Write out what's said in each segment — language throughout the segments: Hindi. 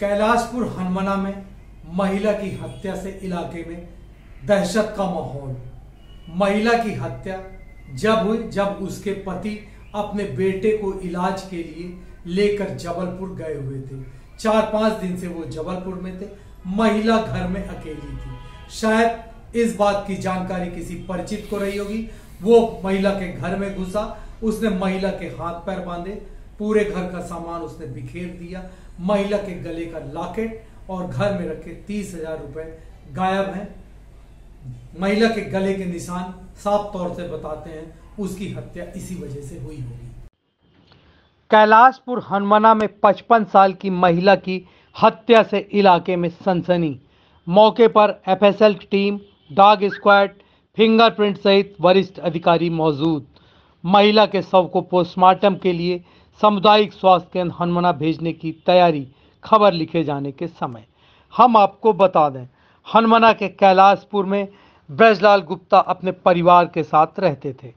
कैलाशपुर हनमना में महिला की हत्या से इलाके में दहशत का माहौल महिला की हत्या जब हुई जब उसके पति अपने बेटे को इलाज के लिए लेकर जबलपुर गए हुए थे चार पांच दिन से वो जबलपुर में थे महिला घर में अकेली थी शायद इस बात की जानकारी किसी परिचित को रही होगी वो महिला के घर में घुसा उसने महिला के हाथ पैर बांधे पूरे घर का सामान उसने बिखेर दिया महिला के गले का लॉकेट और घर में रखे तीस हजार रुपए गायब हैं महिला के गले के निशान साफ तौर से बताते हैं उसकी हत्या इसी वजह से हुई होगी कैलाशपुर हनमना में पचपन साल की महिला की हत्या से इलाके में सनसनी मौके पर FSL team dog squad fingerprint सहित वरिष्ठ अधिकारी मौजूद महिला के शव को पोस्टमार्टम के लिए सामुदायिक स्वास्थ्य केंद्र हनुमना भेजने की तैयारी खबर लिखे जाने के समय हम आपको बता दें हनुमना के कैलाशपुर में ब्रजलाल गुप्ता अपने परिवार के साथ रहते थे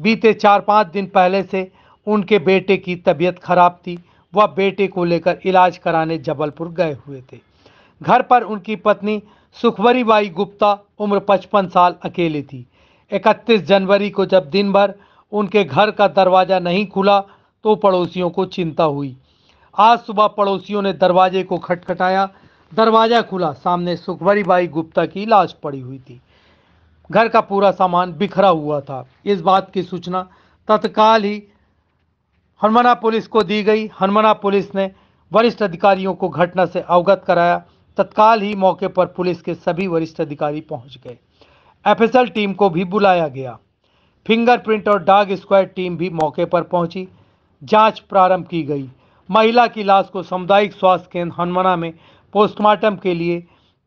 बीते चार पाँच दिन पहले से उनके बेटे की तबीयत खराब थी वह बेटे को लेकर इलाज कराने जबलपुर गए हुए थे घर पर उनकी पत्नी सुखवरी बाई गुप्ता उम्र 55 साल अकेली थी 31 जनवरी को जब दिन भर उनके घर का दरवाज़ा नहीं खुला तो पड़ोसियों को चिंता हुई आज सुबह पड़ोसियों ने दरवाजे को खटखटाया दरवाज़ा खुला सामने सुखवरी बाई गुप्ता की लाश पड़ी हुई थी घर का पूरा सामान बिखरा हुआ था इस बात की सूचना तत्काल ही हनुमाना पुलिस को दी गई हनुमना पुलिस ने वरिष्ठ अधिकारियों को घटना से अवगत कराया तत्काल ही मौके पर पुलिस के सभी वरिष्ठ अधिकारी पहुंच गए एफएसएल टीम को भी बुलाया गया फिंगरप्रिंट और डाग स्क्वायर टीम भी मौके पर पहुंची जांच प्रारंभ की गई महिला की लाश को सामुदायिक स्वास्थ्य केंद्र हनमना में पोस्टमार्टम के लिए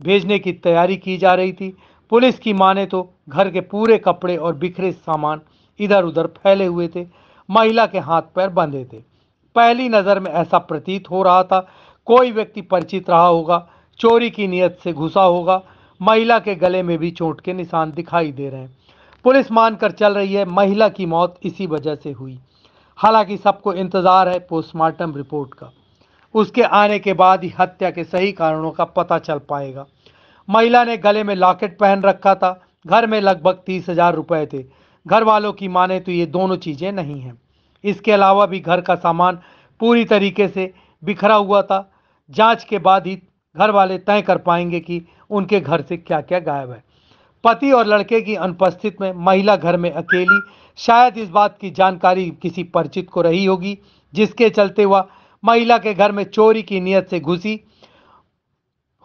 भेजने की तैयारी की जा रही थी पुलिस की माने तो घर के पूरे कपड़े और बिखरे सामान इधर उधर फैले हुए थे महिला के हाथ पैर बंधे थे पहली नज़र में ऐसा प्रतीत हो रहा था कोई व्यक्ति परिचित रहा होगा चोरी की नीयत से घुसा होगा महिला के गले में भी चोट के निशान दिखाई दे रहे हैं पुलिस मानकर चल रही है महिला की मौत इसी वजह से हुई हालांकि सबको इंतज़ार है पोस्टमार्टम रिपोर्ट का उसके आने के बाद ही हत्या के सही कारणों का पता चल पाएगा महिला ने गले में लॉकेट पहन रखा था घर में लगभग तीस हजार रुपये थे घर वालों की माने तो ये दोनों चीज़ें नहीं हैं इसके अलावा भी घर का सामान पूरी तरीके से बिखरा हुआ था जांच के बाद ही घर वाले तय कर पाएंगे कि उनके घर से क्या क्या गायब है पति और लड़के की अनुपस्थित में महिला घर में अकेली शायद इस बात की जानकारी किसी परिचित को रही होगी जिसके चलते हुआ महिला के घर में चोरी की नीयत से घुसी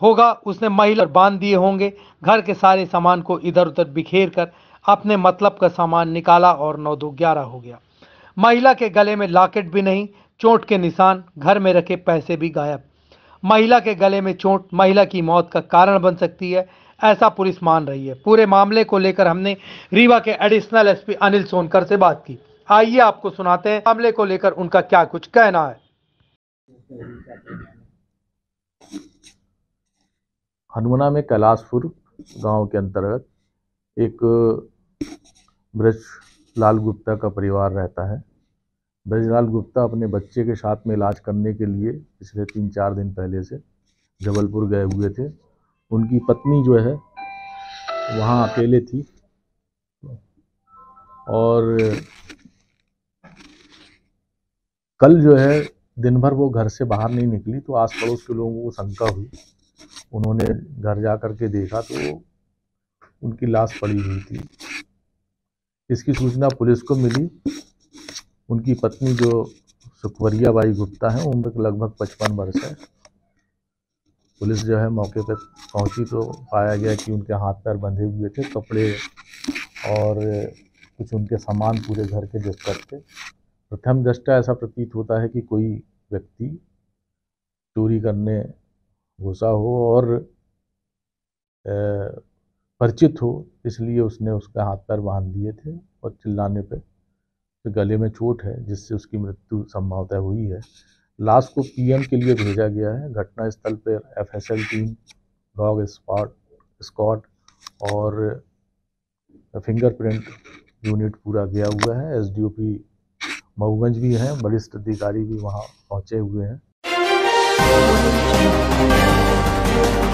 होगा उसने महिला बांध दिए होंगे घर के सारे सामान को इधर उधर बिखेर कर अपने मतलब का सामान निकाला और नौ दो ग्यारह हो गया महिला के गले में लॉकेट भी नहीं चोट के निशान घर में रखे पैसे भी गायब महिला के गले में चोट महिला की मौत का कारण बन सकती है ऐसा पुलिस मान रही है पूरे मामले को लेकर हमने रीवा के एडिशनल एसपी अनिल सोनकर से बात की आइए आपको सुनाते हैं मामले को लेकर उनका क्या कुछ कहना है हनुमना में कैलाशपुर गांव के अंतर्गत एक ब्रज लाल गुप्ता का परिवार रहता है ब्रजलाल गुप्ता अपने बच्चे के साथ में इलाज करने के लिए पिछले तीन चार दिन पहले से जबलपुर गए हुए थे उनकी पत्नी जो है वहाँ अकेले थी और कल जो है दिन भर वो घर से बाहर नहीं निकली तो आस पड़ोस के लोगों को शंका हुई उन्होंने घर जा कर के देखा तो उनकी लाश पड़ी हुई थी इसकी सूचना पुलिस को मिली उनकी पत्नी जो सुखवरिया बाई गुप्ता है उम्र लगभग पचपन वर्ष है पुलिस जो है मौके पर पहुंची तो पाया गया कि उनके हाथ पैर बंधे हुए थे कपड़े और कुछ उनके सामान पूरे घर के दस्तर थे प्रथम दृष्टा ऐसा प्रतीत होता है कि कोई व्यक्ति चोरी करने घुसा हो और परिचित हो इसलिए उसने उसके हाथ पैर बांध दिए थे और चिल्लाने पे तो गले में चोट है जिससे उसकी मृत्यु संभवतः हुई है लाश को पीएम के लिए भेजा गया है घटनास्थल पर FSL team dog spot squad और फिंगरप्रिंट यूनिट पूरा गया हुआ है एसडीओपी मऊगंज भी हैं वरिष्ठ अधिकारी भी वहाँ पहुँचे हुए हैं